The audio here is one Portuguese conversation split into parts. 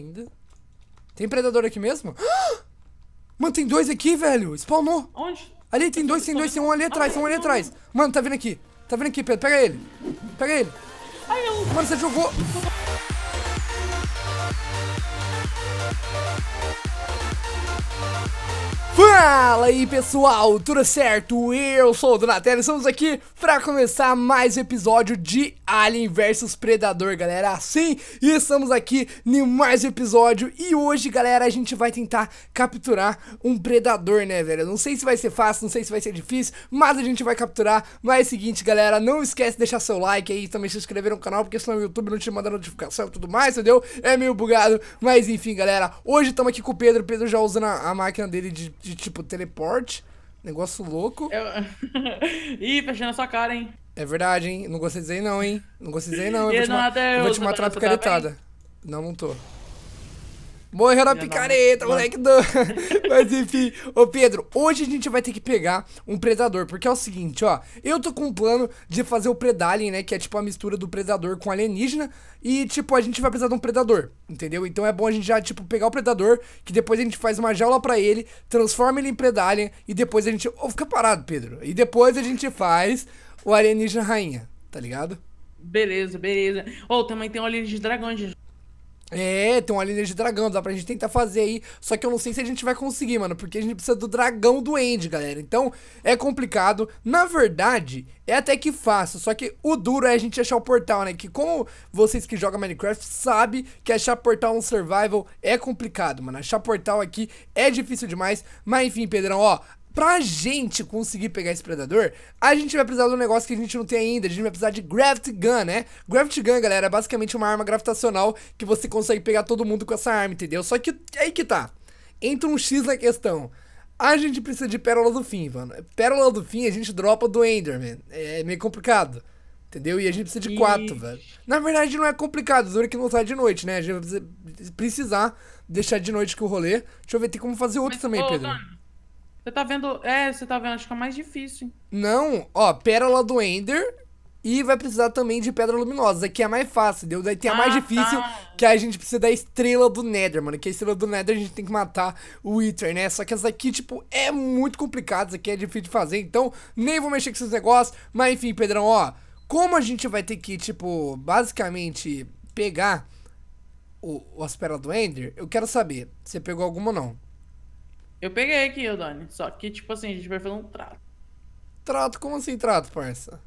ainda. Tem predador aqui mesmo? Mano, tem dois aqui, velho. Spawnou. Onde? Ali tem dois, tem dois, tem um ali atrás, tem um ali atrás. Mano, tá vindo aqui. Tá vindo aqui, Pedro. Pega ele. Pega ele. Mano, você jogou. Fala aí pessoal, tudo certo? Eu sou o Donatello e estamos aqui para começar mais um episódio de Alien vs Predador, galera. Sim, e estamos aqui em mais um episódio e hoje, galera, a gente vai tentar capturar um predador, né, velho? Não sei se vai ser fácil, não sei se vai ser difícil, mas a gente vai capturar. Mas é o seguinte, galera, não esquece de deixar seu like aí, também se inscrever no canal, porque senão o YouTube não te manda notificação e tudo mais, entendeu? É meio bugado, mas enfim, galera, hoje estamos aqui com o Pedro, o Pedro já usando a máquina dele de de tipo teleporte. Negócio louco. Eu... Ih, fechando a sua cara, hein? É verdade, hein? Não gostei de dizer não, hein? Não gostei de dizer não. Eu, vou, te, ma... eu vou te matar tá, tá, tá, Não, não tô. Morreu na picareta, moleque do. Mas enfim, ô Pedro, hoje a gente vai ter que pegar um predador, porque é o seguinte, ó. Eu tô com um plano de fazer o Predalien, né? Que é tipo a mistura do predador com alienígena. E, tipo, a gente vai precisar de um predador, entendeu? Então é bom a gente já, tipo, pegar o predador, que depois a gente faz uma jaula para ele, transforma ele em Predalien, e depois a gente. Ô, oh, fica parado, Pedro. E depois a gente faz o alienígena rainha, tá ligado? Beleza, beleza. Ou oh, também tem o alienígena dragão, gente. É, tem uma linha de dragão, dá pra gente tentar fazer aí. Só que eu não sei se a gente vai conseguir, mano, porque a gente precisa do dragão do End, galera. Então, é complicado. Na verdade, é até que fácil, só que o duro é a gente achar o portal, né? Que como vocês que jogam Minecraft sabe que achar portal no survival é complicado, mano. Achar portal aqui é difícil demais. Mas enfim, Pedrão, ó, Pra gente conseguir pegar esse predador, a gente vai precisar de um negócio que a gente não tem ainda. A gente vai precisar de Gravity Gun, né? Gravity Gun, galera, é basicamente uma arma gravitacional que você consegue pegar todo mundo com essa arma, entendeu? Só que aí que tá. Entra um X na questão. A gente precisa de Pérola do Fim, mano. Pérola do Fim a gente dropa do Enderman. É, é meio complicado. Entendeu? E a gente precisa de quatro, velho. Na verdade, não é complicado. Dura que não sai de noite, né? A gente vai precisar deixar de noite que o rolê. Deixa eu ver, tem como fazer outro Mas, também, ô, Pedro. Mano, você tá vendo. É, você tá vendo, acho que é mais difícil. Não, ó, pérola do Ender. E vai precisar também de pedra luminosa, que é a mais fácil, deu? Daí tem a ah, mais difícil, tá. que a gente precisa da estrela do Nether, mano. Que a estrela do Nether a gente tem que matar o Wither, né? Só que essa aqui, tipo, é muito complicada, essa aqui é difícil de fazer, então nem vou mexer com esses negócios. Mas enfim, Pedrão, ó, como a gente vai ter que, tipo, basicamente pegar o, as pérolas do Ender, eu quero saber, você pegou alguma ou não? Eu peguei aqui, Eudone. Só que, tipo assim, a gente vai fazer um trato. Trato? Como assim trato, parça?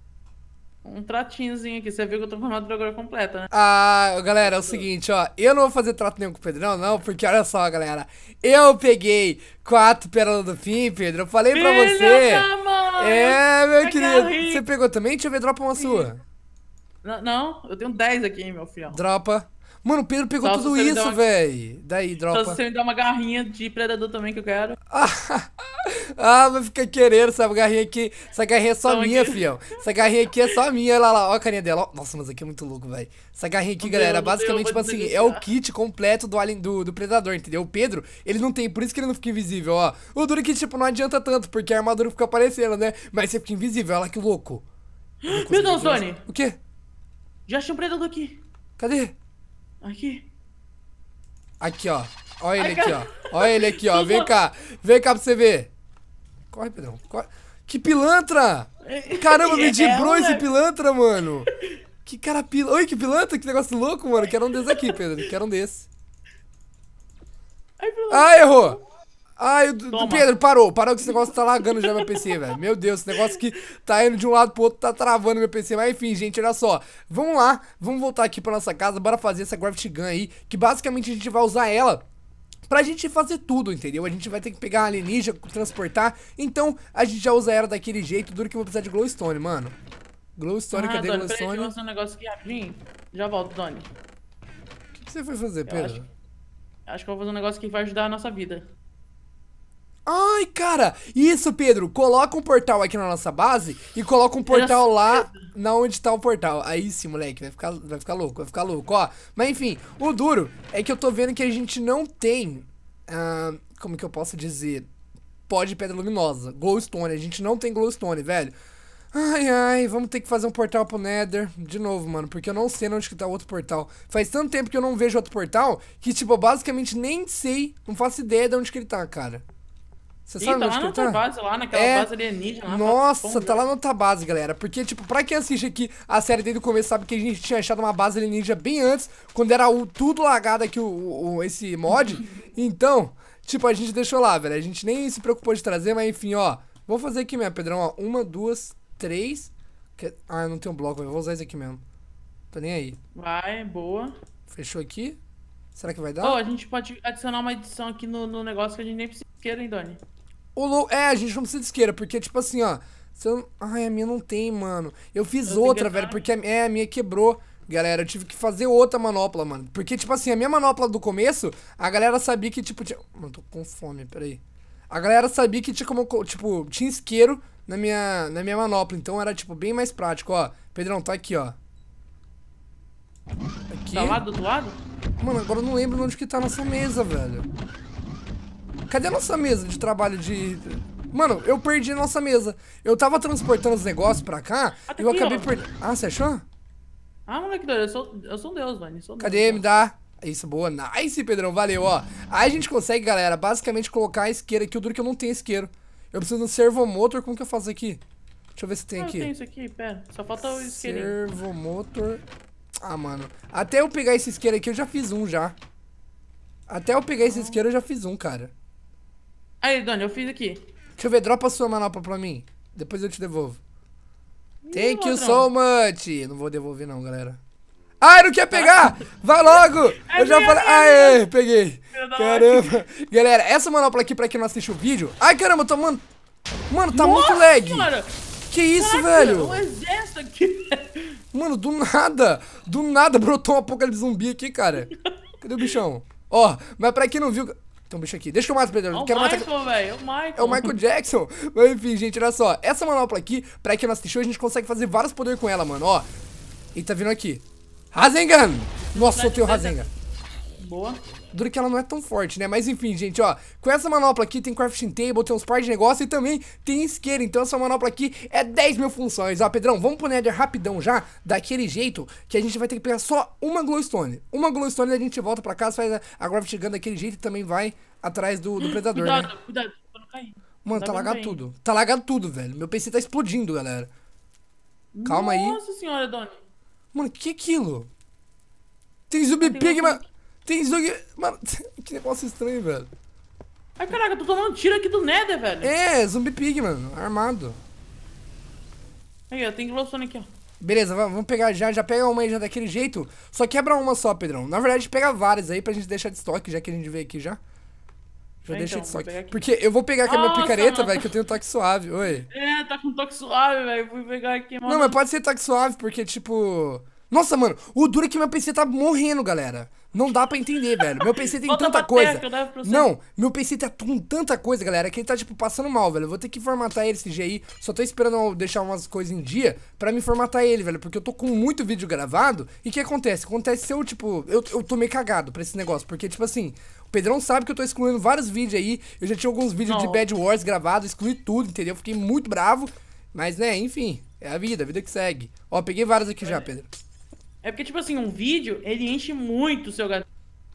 Um tratinhozinho aqui. Você viu que eu tô com a armadura completa, né? Ah, galera, é o seguinte, ó. Eu não vou fazer trato nenhum com o Pedro, não, porque olha só, galera. Eu peguei quatro pérolas do fim, Pedro. Eu falei Filha pra você. é, meu querido. Você pegou também? Deixa eu ver, dropa uma Sim. sua. Não, não, eu tenho 10 aqui, meu filho. Dropa. Mano, o Pedro pegou Só tudo isso, uma... velho. Daí, dropa. Só se você me dá uma garrinha de predador também que eu quero. ah, vai ficar querendo essa garrinha aqui. Essa garrinha é só Toma minha, aqui. fião. Essa garrinha aqui é só minha. Olha lá, lá, ó a carinha dela. Nossa, mas aqui é muito louco, velho. Essa garrinha aqui, não galera, basicamente, tipo assim, é o kit completo do alien do, do predador, entendeu? O Pedro, ele não tem, por isso que ele não fica invisível, ó. O duro é que, tipo, não adianta tanto, porque a armadura fica aparecendo, né? Mas você fica invisível, olha lá que louco. Meu Deus, Tony. O quê? Já achei um predador aqui. Cadê? Aqui. Aqui, ó. Olha ele aqui, ó. Olha ele aqui, ó. Vem cá. Vem cá pra você ver. Corre, Pedrão. Corre. Que pilantra! Caramba, me dibrou é, esse né? pilantra, mano. Que cara pila. Oi, que pilantra, que negócio louco, mano. Quero um desse aqui, Pedro. Quero um desse. Ai, ah, errou! Ai, Toma. Pedro, parou, parou que esse negócio tá lagando já meu PC, velho. Meu Deus, esse negócio que tá indo de um lado pro outro tá travando meu PC. Mas enfim, gente, olha só. Vamos lá, vamos voltar aqui pra nossa casa, bora fazer essa Gravity Gun aí, que basicamente a gente vai usar ela pra gente fazer tudo, entendeu? A gente vai ter que pegar uma alienígena, transportar. Então, a gente já usa ela daquele jeito, duro que eu vou precisar de glowstone, mano. Glowstone, ah, cadê Doni, glowstone? Peraí, eu um negócio aqui rapidinho. Já volto, Tony. O que, que, você foi fazer, eu Pedro? Acho, acho que eu vou fazer um negócio que vai ajudar a nossa vida. Ai, cara, isso, Pedro. Coloca um portal aqui na nossa base e coloca um portal lá na onde tá o portal. Aí sim, moleque, vai ficar, vai ficar louco, vai ficar louco, ó. Mas enfim, o duro é que eu tô vendo que a gente não tem. Uh, como que eu posso dizer? Pó de pedra luminosa. Glowstone. A gente não tem glowstone, velho. Ai, ai, vamos ter que fazer um portal pro Nether de novo, mano, porque eu não sei onde que tá outro portal. Faz tanto tempo que eu não vejo outro portal que, tipo, eu basicamente nem sei, não faço ideia de onde que ele tá, cara. Você Ih, tá lá na outra tá? base, lá naquela é... base alienígena. Lá Nossa, tá lá na outra base, galera. Porque, tipo, pra quem assiste aqui a série desde o começo, sabe que a gente tinha achado uma base alienígena bem antes, quando era o, tudo lagado aqui, o, o esse mod. então, tipo, a gente deixou lá, velho. A gente nem se preocupou de trazer, mas enfim, ó. Vou fazer aqui mesmo, pedrão, ó. Uma, duas, três. Que... Ah, não tem um bloco, velho. Vou usar esse aqui mesmo. Tô tá nem aí. Vai, boa. Fechou aqui. Será que vai dar? oh, a gente pode adicionar uma edição aqui no, no negócio que a gente nem precisa, hein, Doni? O É, a gente não precisa de isqueira, porque, tipo assim, ó. Não... Ai, a minha não tem, mano. Eu fiz eu outra, velho, porque a... É, a minha quebrou. Galera, eu tive que fazer outra manopla, mano. Porque, tipo assim, a minha manopla do começo, a galera sabia que, tipo, tinha... Mano, tô com fome, peraí. A galera sabia que tinha como, tipo, tinha isqueiro na minha, na minha manopla. Então era, tipo, bem mais prático, ó. Pedrão, tá aqui, ó. Aqui. Tá lá do outro lado? Mano, agora eu não lembro onde que tá a nossa mesa, velho. Cadê a nossa mesa de trabalho de... Mano, eu perdi a nossa mesa. Eu tava transportando os negócios pra cá ah, tá e eu acabei perdendo... Ah, você achou? Ah, moleque, eu sou, eu sou um deus, mano. Sou Cadê? Deus. Me dá. Isso, boa. Nice, Pedrão. Valeu, ó. Aí a gente consegue, galera, basicamente colocar a isqueira aqui. O duro que eu não tenho isqueiro. Eu preciso de um servomotor. Como que eu faço aqui? Deixa eu ver se tem ah, aqui. Ah, tem isso aqui, pera. Só falta o isqueiro. Servomotor. Ah, mano. Até eu pegar esse isqueiro aqui, eu já fiz um, já. Até eu pegar esse ah. isqueiro, eu já fiz um, cara. Aí, Dona eu fiz aqui. Deixa eu ver, dropa sua manopla pra mim. Depois eu te devolvo. Ih, Thank you so much. Não vou devolver não, galera. Ai não quer pegar! Vai logo! É eu já falei. Ai Aê, peguei! Caramba! Galera, essa manopla aqui pra quem não assiste o vídeo. Ai, caramba, eu tô. Mano, mano tá Nossa, muito lag! Que isso, Caraca, velho? Um exército aqui, velho. Mano, do nada! Do nada brotou um apocalipse zumbi aqui, cara. Cadê o bichão? Ó, mas pra quem não viu. Tem um bicho aqui. Deixa que eu mato, Pedro. Não oh, quero Michael, o Michael. É o Michael Jackson. Mas enfim, gente, olha só. Essa manopla aqui, pra que não assistiu, a gente consegue fazer vários poderes com ela, mano. Ó. Ele tá vindo aqui. Rasengan! Nossa, soltei o Rasengan. Boa. Duro que ela não é tão forte, né? Mas enfim, gente, ó. Com essa manopla aqui tem crafting table, tem uns par de negócio e também tem isqueiro. Então essa manopla aqui é 10 mil funções. Ó, Pedrão, vamos pro Nether rapidão já, daquele jeito que a gente vai ter que pegar só uma glowstone. Uma glowstone e a gente volta pra casa, faz a, a Gravity Gun daquele jeito e também vai atrás do, do predador, cuidado, né? Cuidado, cuidado, caindo. Mano, tá, tá lagado tudo. Tá lagado tudo, velho. Meu PC tá explodindo, galera. Calma Nossa aí. Nossa senhora, Doni. Mano, que é aquilo? Tem zumbi pig, mano. Tem zumbi Mano, que negócio estranho, velho. Ai, caraca, eu tô tomando tiro aqui do Nether, velho. É, zumbi pig, mano, armado. Aí, ó, tem glowstone aqui, ó. Beleza, vamos pegar já, já pega uma aí já daquele jeito. Só quebra uma só, Pedrão. Na verdade, pega várias aí pra gente deixar de estoque, já que a gente veio aqui já. Já é, deixa então, de estoque. Porque eu vou pegar aqui a minha picareta, velho, que eu tenho toque suave. Oi. É, tá com toque suave, velho. vou pegar aqui, mano. Não, mas pode ser toque suave, porque, tipo... Nossa, mano, o duro é que meu PC tá morrendo, galera. Não dá para entender, velho. Meu PC tem Volta tanta coisa. Né, não, meu PC tá com tanta coisa, galera, que ele tá, tipo, passando mal, velho. Eu vou ter que formatar ele, esse aí. Só tô esperando deixar umas coisas em dia para me formatar ele, velho. Porque eu tô com muito vídeo gravado. E o que acontece? Acontece se eu, tipo, eu, eu tô meio cagado pra esse negócio. Porque, tipo assim, o Pedrão sabe que eu tô excluindo vários vídeos aí. Eu já tinha alguns vídeos não. de Bad Wars gravados, excluí tudo, entendeu? Fiquei muito bravo. Mas, né, enfim, é a vida, a vida que segue. Ó, peguei vários aqui é. já, Pedro. É porque, tipo assim, um vídeo, ele enche muito o seu gatilho.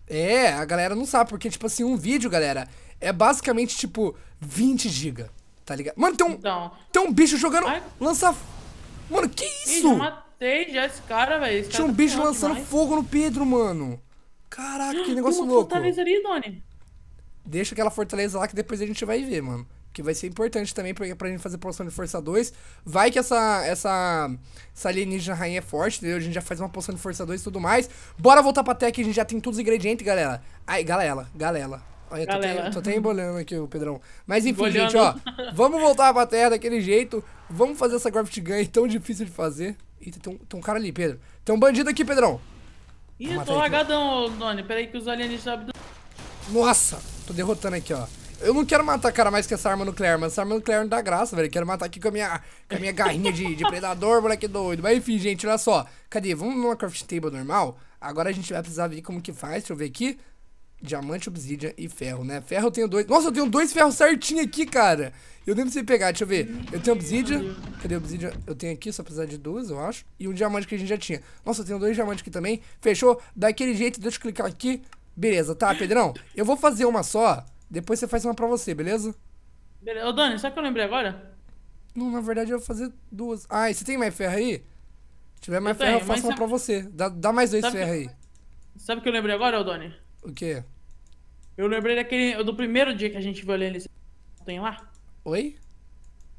É, a galera não sabe, porque, tipo assim, um vídeo, galera, é basicamente, tipo, 20 GB, tá ligado? Mano, tem um, então, tem um bicho jogando, ai, lança... Mano, que isso? Eu matei já esse cara, velho. Tinha um tá bicho lançando demais. fogo no Pedro, mano. Caraca, que negócio Uma louco. fortaleza ali, Doni. Deixa aquela fortaleza lá que depois a gente vai ver, mano que vai ser importante também pra, pra gente fazer poção de força 2. Vai que essa, essa, essa alienígena rainha é forte, entendeu? A gente já faz uma poção de força 2 e tudo mais. Bora voltar pra tech, a gente já tem todos os ingredientes, galera. Ai, galera, galera. Olha, tô até, tô até embolhando aqui o Pedrão. Mas enfim, Bolhando. gente, ó. Vamos voltar pra terra daquele jeito. Vamos fazer essa craft Gun tão difícil de fazer. Eita, tem um, tem um cara ali, Pedro. Tem um bandido aqui, Pedrão. Ih, tô lagadão, Doni. Peraí que os alienígenas... Tá Nossa, tô derrotando aqui, ó. Eu não quero matar cara mais que essa arma nuclear, mas essa arma nuclear não dá graça, velho. quero matar aqui com a minha, com a minha garrinha de, de predador, moleque doido. Mas enfim, gente, olha só. Cadê? Vamos numa crafting table normal? Agora a gente vai precisar ver como que faz. Deixa eu ver aqui. Diamante, obsidian e ferro, né? Ferro eu tenho dois. Nossa, eu tenho dois ferros certinho aqui, cara. Eu nem precisei pegar, deixa eu ver. Eu tenho obsidian. Cadê obsidian? Eu tenho aqui, só precisar de duas, eu acho. E um diamante que a gente já tinha. Nossa, eu tenho dois diamantes aqui também. Fechou? Daquele jeito, deixa eu clicar aqui. Beleza, tá, Pedrão? Eu vou fazer uma só depois você faz uma pra você, beleza? Beleza. Ô, Dani, sabe o que eu lembrei agora? Não, na verdade eu vou fazer duas. Ah, e você tem mais ferro aí? Se tiver mais eu ferro, tenho, eu faço uma sabe... pra você. Dá, dá mais dois sabe ferro que... aí. Sabe o que eu lembrei agora, ô, Dani? O quê? Eu lembrei daquele. do primeiro dia que a gente viu alienígena. Tem lá? Oi?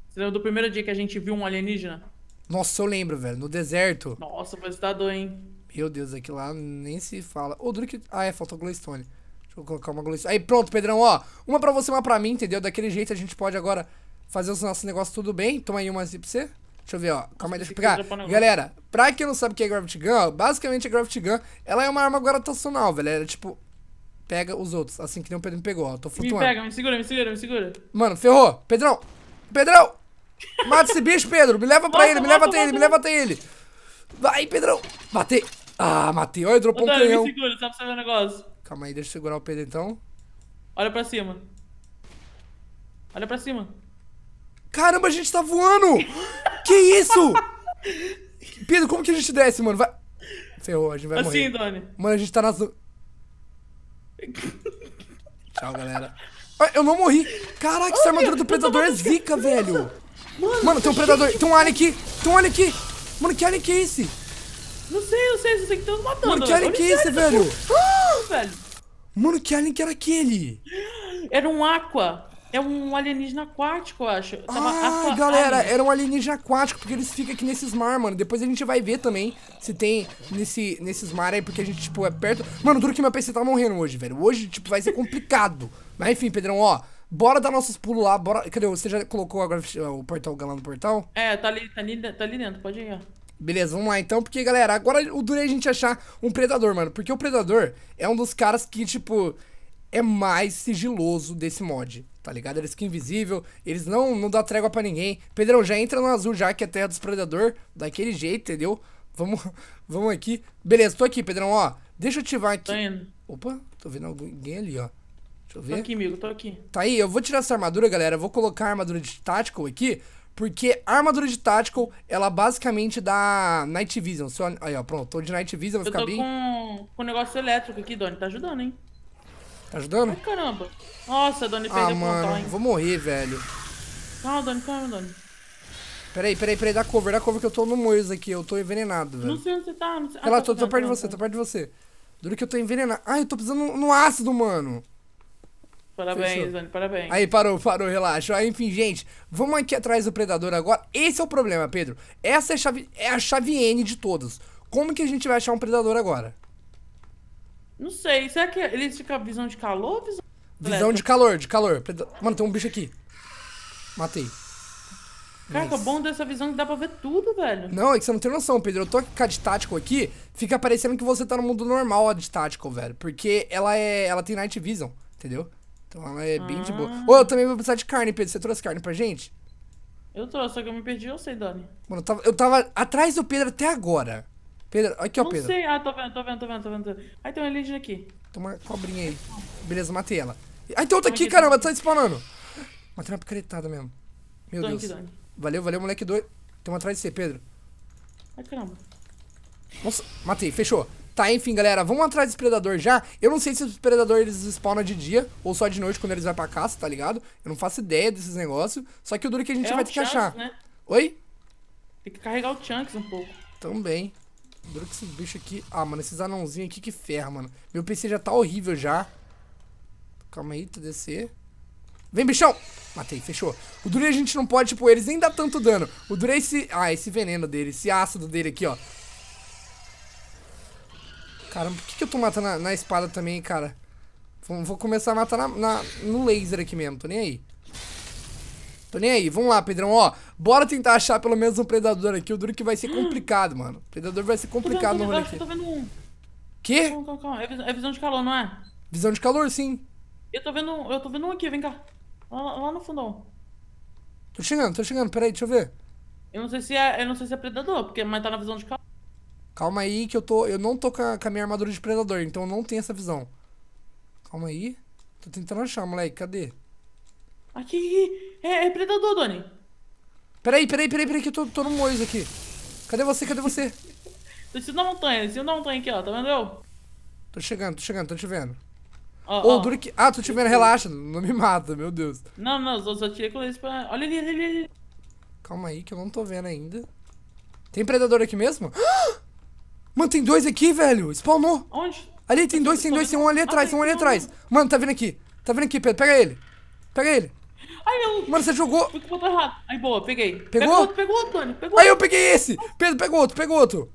Você lembra do primeiro dia que a gente viu um alienígena? Nossa, eu lembro, velho. No deserto. Nossa, foi assustador, hein? Meu Deus, aqui lá nem se fala. Ô, Druk. Ah, é, faltou Glowstone. Deixa eu colocar uma glucina. Aí, pronto, Pedrão, ó. Uma pra você, uma pra mim, entendeu? Daquele jeito a gente pode agora fazer os nossos negócios tudo bem. Toma aí uma assim pra você. Deixa eu ver, ó. Calma aí, deixa eu pegar. Galera, pra quem não sabe o que é Gravity Gun, basicamente a Gravity Gun, ela é uma arma gravitacional, velho. Ela é tipo, pega os outros. Assim que nem o Pedro me pegou, ó. Tô flutuando. Me pega, me segura, me segura, me segura. Mano, ferrou. Pedrão, Pedrão! Mata esse bicho, Pedro. Me leva pra ele, me leva até ele, me leva até ele. Vai, Pedrão. Matei. Ah, matei. Olha, dropou um canhão. Me segura, tá precisando negócio. Calma aí, deixa eu segurar o Pedro então. Olha pra cima. Olha pra cima. Caramba, a gente tá voando! que isso? Pedro, como que a gente desce, mano? Vai... Ferrou, a gente vai assim, morrer. Assim, Doni. Mano, a gente tá na... Tchau, galera. Ah, eu não morri. Caraca, essa armadura do predador é zica, velho. Mano, mano tem um predador. Tem um alien aqui. Tem um alien aqui. Mano, que alien que é esse? Não sei, não sei, só sei que estão matando. Mano, que alien que é esse, velho? Ah, velho? Mano, que alien que era aquele? Era um aqua. É um alienígena aquático, eu acho. Tava ah, aqua galera, alien. era um alienígena aquático, porque eles ficam aqui nesses mar, mano. Depois a gente vai ver também se tem nesse, nesses mar aí, porque a gente, tipo, é perto. Mano, duro que meu PC tá morrendo hoje, velho. Hoje, tipo, vai ser complicado. Mas enfim, Pedrão, ó. Bora dar nossos pulos lá, bora. Cadê? Você já colocou agora o portal, o galã no portal? É, tá ali, tá ali, tá ali dentro, pode ir, ó. Beleza, vamos lá então, porque galera, agora o duro é a gente achar um predador, mano. Porque o predador é um dos caras que, tipo, é mais sigiloso desse mod, tá ligado? Eles é ficam invisível, eles não, não dá trégua pra ninguém. Pedrão, já entra no azul já, que é terra dos predador, daquele jeito, entendeu? Vamos, vamos aqui. Beleza, tô aqui, Pedrão, ó. Deixa eu ativar aqui. Tô indo. Opa, tô vendo alguém ali, ó. Deixa eu ver. Tô aqui, amigo, tô aqui. Tá aí, eu vou tirar essa armadura, galera. Eu vou colocar a armadura de tático aqui porque a armadura de Tactical, ela basicamente dá Night Vision. aí, ó, pronto, tô de Night Vision, vai ficar tô Com, com negócio elétrico aqui, Doni, tá ajudando, hein? Tá ajudando? Ai, caramba. Nossa, Doni perdeu ah, mano, pontal, hein? Vou morrer, velho. Calma, Doni, calma, Doni. Peraí, peraí, peraí, dá cover, dá cover que eu tô no Moers aqui, eu tô envenenado, velho. Não sei onde você tá, não sei. Ah, Ela, tá, tô, tô, tá, tô perto de tá, você, tá. tô perto de você. Duro que eu tô envenenado. Ai, eu tô precisando no ácido, mano. Parabéns, Fechou. Dani, parabéns. Aí, parou, parou, relaxa. Aí, enfim, gente, vamos aqui atrás do predador agora. Esse é o problema, Pedro. Essa é a chave, é a chave N de todos. Como que a gente vai achar um predador agora? Não sei, será que eles ficam visão de calor visão... Visão de calor, de calor. Mano, tem um bicho aqui. Matei. Caraca, bom dessa visão que dá pra ver tudo, velho. Não, é que você não tem noção, Pedro. Eu tô com de tático aqui, fica parecendo que você tá no mundo normal de tático, velho. Porque ela é. Ela tem night vision, entendeu? Então ela é bem ah. de boa. Ah. Ô, eu também vou precisar de carne, Pedro. Você trouxe carne pra gente? Eu trouxe, só que eu me perdi, eu sei, Dani. Mano, eu tava, eu tava atrás do Pedro até agora. Pedro, aqui, ó, Pedro. Não sei, ah, tô vendo, tô vendo, tô vendo, tô vendo. Aí tem uma Elidia aqui. Toma, cobrinha aí. Beleza, matei ela. Ai, tem outra aqui, aqui, caramba, tá spawnando. Matei uma picaretada mesmo. Meu Deus. Dani. Valeu, valeu, moleque doido. Tem uma atrás de você, Pedro. Ai, caramba. Nossa, matei, fechou. Tá, enfim, galera, vamos atrás desse predador já. Eu não sei se os predadores eles spawnam de dia ou só de noite quando eles vão pra caça, tá ligado? Eu não faço ideia desses negócios. Só que o duro que a gente é vai ter que achar. Né? Oi? Tem que carregar o Chunks um pouco. Também. Duro que esse bicho aqui... Ah, mano, esses anãozinhos aqui que ferra, mano. Meu PC já tá horrível já. Calma aí, descer. Vem, bichão! Matei, fechou. O duro a gente não pode, tipo, eles nem dá tanto dano. O duro é esse... Ah, esse veneno dele, esse ácido dele aqui, ó. Caramba, por que, que eu tô matando na, na espada também, cara? Vou, vou começar a matar na, na, no laser aqui mesmo, tô nem aí. Tô nem aí, vamos lá, Pedrão, ó. Bora tentar achar pelo menos um predador aqui. O duro que vai ser complicado, mano. O predador vai ser complicado no rolê aqui. Eu tô vendo um. Quê? Calma, calma, calma. É, é visão de calor, não é? Visão de calor, sim. Eu tô vendo, eu tô vendo um aqui, vem cá. Lá, lá no fundão. Tô chegando, tô chegando, peraí, deixa eu ver. Eu não sei se é, eu não sei se é predador, porque mas tá na visão de calor. Calma aí que eu tô. Eu não tô com a, com a minha armadura de predador, então eu não tenho essa visão. Calma aí. Tô tentando achar, moleque. Cadê? Aqui, é, é predador, Doni. Peraí, peraí, peraí, peraí, que eu tô, tô no mois aqui. Cadê você? Cadê você? tô em cima da montanha, em cima da montanha aqui, ó. Tá vendo eu? Tô chegando, tô chegando, tô te vendo. Ó, oh, oh, que... Ah, tô te vendo, relaxa. Não me mata, meu Deus. Não, não, eu só tirei com eles pra... Olha ali, ali, ali. Calma aí, que eu não tô vendo ainda. Tem predador aqui mesmo? Ah! Mano, tem dois aqui, velho. Spawnou. Onde? Ali tem dois, tem dois, tem um ali ah, atrás, tem um ali atrás. Mano, tá vindo aqui. Tá vindo aqui, Pedro. Pega ele. Pega ele. Ai, meu. Mano, você jogou. Fui com o botão errado. Aí, boa, peguei. Pegou? Pegou outro, pegou outro, mano. Aí, eu peguei esse. Pedro, pegou outro, pegou outro.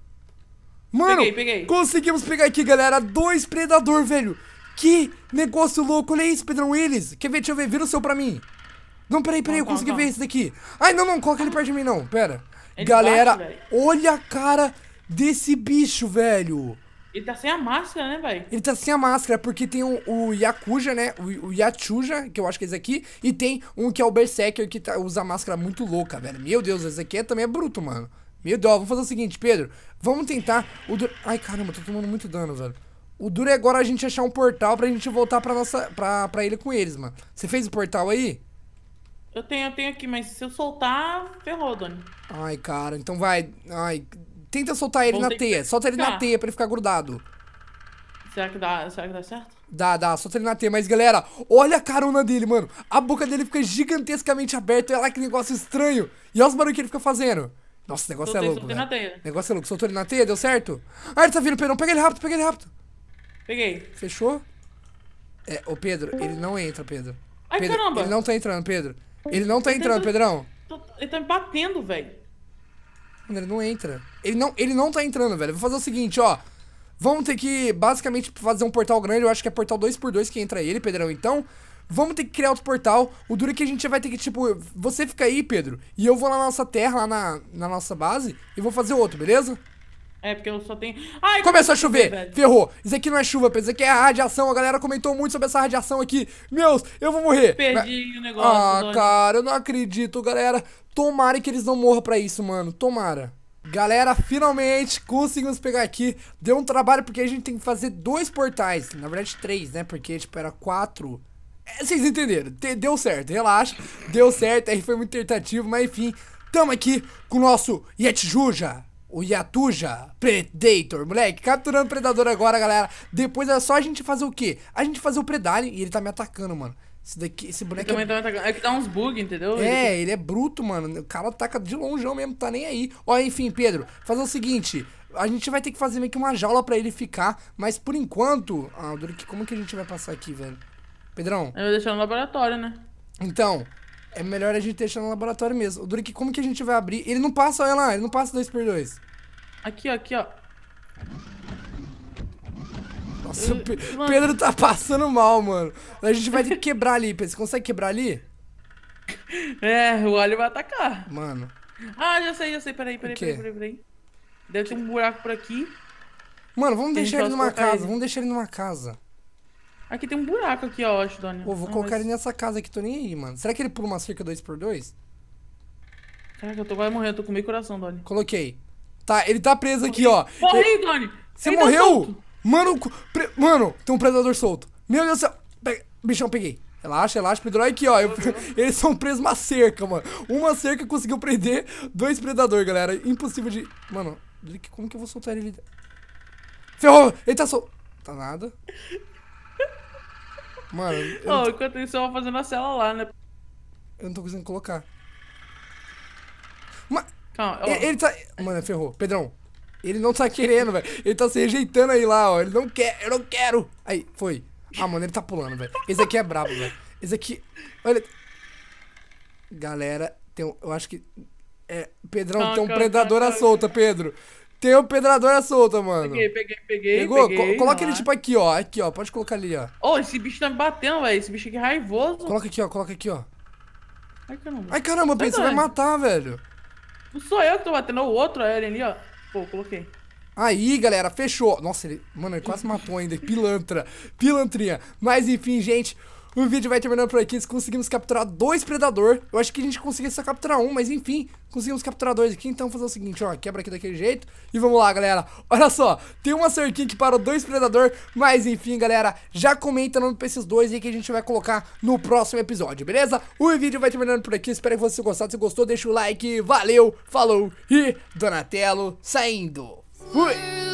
Mano, peguei, peguei. conseguimos pegar aqui, galera. Dois predador, velho. Que negócio louco. Olha isso, Pedrão. Willis. Quer ver? Deixa eu ver. Vira o seu pra mim. Não, peraí, peraí. Não, eu consegui não, ver não. esse daqui. Ai, não, não. Coloca ele perto de mim, não. Pera. Ele galera, bate, olha a cara desse bicho, velho. Ele tá sem a máscara, né, velho? Ele tá sem a máscara, é porque tem o, o Yakuja, né? O, o Yachuja, que eu acho que é esse aqui. E tem um que é o Berserker, que tá, usa máscara muito louca, velho. Meu Deus, esse aqui é, também é bruto, mano. Meu Deus, ó, vamos fazer o seguinte, Pedro. Vamos tentar... O Ai, caramba, tô tomando muito dano, velho. O duro é agora a gente achar um portal pra gente voltar pra, nossa, pra, pra ele com eles, mano. Você fez o portal aí? Eu tenho, eu tenho aqui, mas se eu soltar, ferrou, Doni. Ai, cara, então vai... Ai, Tenta soltar ele na teia. Solta ele na teia pra ele ficar grudado. Será que dá, será que dá certo? Dá, dá, só treinar T. Mas, galera, olha a carona dele, mano. A boca dele fica gigantescamente aberta. Olha lá que negócio estranho. E olha os barulhos que ele fica fazendo. Nossa, o negócio é soltei, é louco. Soltei na teia. negócio é louco. Soltou ele na teia, deu certo? Ah, ele tá vindo, Pedro. Pega ele rápido, pega ele rápido. Peguei. Fechou? É, ô Pedro, ele não entra, Pedro. Ai, Pedro, caramba. Ele não tá entrando, Pedro. Ele não tá ele tá entrando, tá... Pedrão. Ele tá me batendo, velho. Mano, ele não entra. Ele não, ele não tá entrando, velho. Vou fazer o seguinte, ó. Vamos ter que, basicamente, fazer um portal grande. Eu acho que é portal 2x2 que entra ele, Pedrão. Então, vamos ter que criar outro portal. O duro é que a gente vai ter que, tipo, você fica aí, Pedro. E eu vou lá na nossa terra, lá na, na nossa base. E vou fazer outro, beleza? É, porque eu só tenho... Ai, Começou a chover, velho. ferrou. Isso aqui não é chuva, Pedro, isso aqui é a radiação. A galera comentou muito sobre essa radiação aqui. Meus, eu vou morrer. Perdi Mas... o negócio. Ah, cara, eu não acredito, galera. Tomara que eles não morram pra isso, mano. Tomara. Galera, finalmente conseguimos pegar aqui. Deu um trabalho porque a gente tem que fazer dois portais. Na verdade, três, né? Porque, tipo, era quatro. É, vocês entenderam. Deu certo, relaxa. Deu certo, aí foi muito tentativo, mas enfim. Tamo aqui com o nosso Yetjuja. O Yatuja Predator, moleque, capturando o Predador agora, galera. Depois é só a gente fazer o quê? A gente fazer o Predalien e ele tá me atacando, mano. Esse daqui, esse boneco. Ele é... Tá é que dá uns bug, entendeu? É, ele é bruto, mano. O cara ataca de longeão mesmo, tá nem aí. Ó, enfim, Pedro, fazer o seguinte. A gente vai ter que fazer meio que uma jaula pra ele ficar, mas por enquanto. Ah, Doric, como que a gente vai passar aqui, velho? Pedrão? Eu vou deixar no laboratório, né? Então, é melhor a gente deixar no laboratório mesmo. O Drake, como que a gente vai abrir? Ele não passa, olha lá, ele não passa 2x2. Aqui, ó, aqui, ó. Nossa, o Pe mano. Pedro tá passando mal, mano. A gente vai ter que quebrar ali, Pedro. Você consegue quebrar ali? É, o alho vai atacar. Mano. Ah, já sei, já sei. Peraí, peraí, peraí, peraí, peraí. Deve ter um buraco por aqui. Mano, vamos deixar ele numa casa. Ele. É. Vamos deixar ele numa casa. Aqui tem um buraco aqui, ó, acho, Dona. Pô, vou ah, colocar mas... ele nessa casa aqui, tô nem aí, mano. Será que ele pula uma cerca 2x2? Caraca, eu tô quase morrendo, eu tô com meio coração, Doni. Coloquei. Tá, ele tá preso aqui, ó. Morri, Doni! Você tá morreu? Tá mano, pre... mano, tem um predador solto. Meu Deus do céu. Pega... Bichão, peguei. Relaxa, relaxa, Olha aqui, ó. Eu... Eles são presos uma cerca, mano. Uma cerca conseguiu prender dois predadores, galera. Impossível de. Mano, como que eu vou soltar ele? Ferrou! Ele tá solto. Tá nada. Mano. tô... enquanto isso eu vou fazendo a cela lá, né? Eu não tô conseguindo colocar. Mas. Calma, ele, ele tá. Mano, ferrou. Pedrão. Ele não tá querendo, velho. Ele tá se rejeitando aí lá, ó. Ele não quer, eu não quero. Aí, foi. Ah, mano, ele tá pulando, velho. Esse aqui é brabo, velho. Esse aqui. Olha. Galera, tem um... eu acho que. É, Pedrão, calma, tem um calma, predador calma, à solta, Pedro. Tem uma pedradora solta, mano. Peguei, peguei, peguei. Pegou? Peguei, Co coloca ele tipo aqui, ó. Aqui, ó. Pode colocar ali, ó. Ô, oh, esse bicho tá me batendo, velho. Esse bicho aqui é raivoso. Coloca aqui, ó. Coloca aqui, ó. Ai, caramba. Ai, caramba, Pedro, você vai matar, velho. Não sou eu que tô batendo, é o outro é ele ali, ó. Pô, coloquei. Aí, galera, fechou. Nossa, ele. Mano, ele quase matou ainda. Pilantra. Pilantrinha. Mas enfim, gente. O vídeo vai terminando por aqui. Conseguimos capturar dois predador. Eu acho que a gente conseguiu só capturar um, mas enfim, conseguimos capturar dois aqui. Então, fazer o seguinte, ó, quebra aqui daquele jeito. E vamos lá, galera. Olha só, tem uma cerquinha que parou dois predador. Mas enfim, galera, já comenta o nome pra esses dois aí que a gente vai colocar no próximo episódio, beleza? O vídeo vai terminando por aqui. Espero que vocês tenham gostado. Se gostou, deixa o like. Valeu, falou e Donatello saindo. Fui!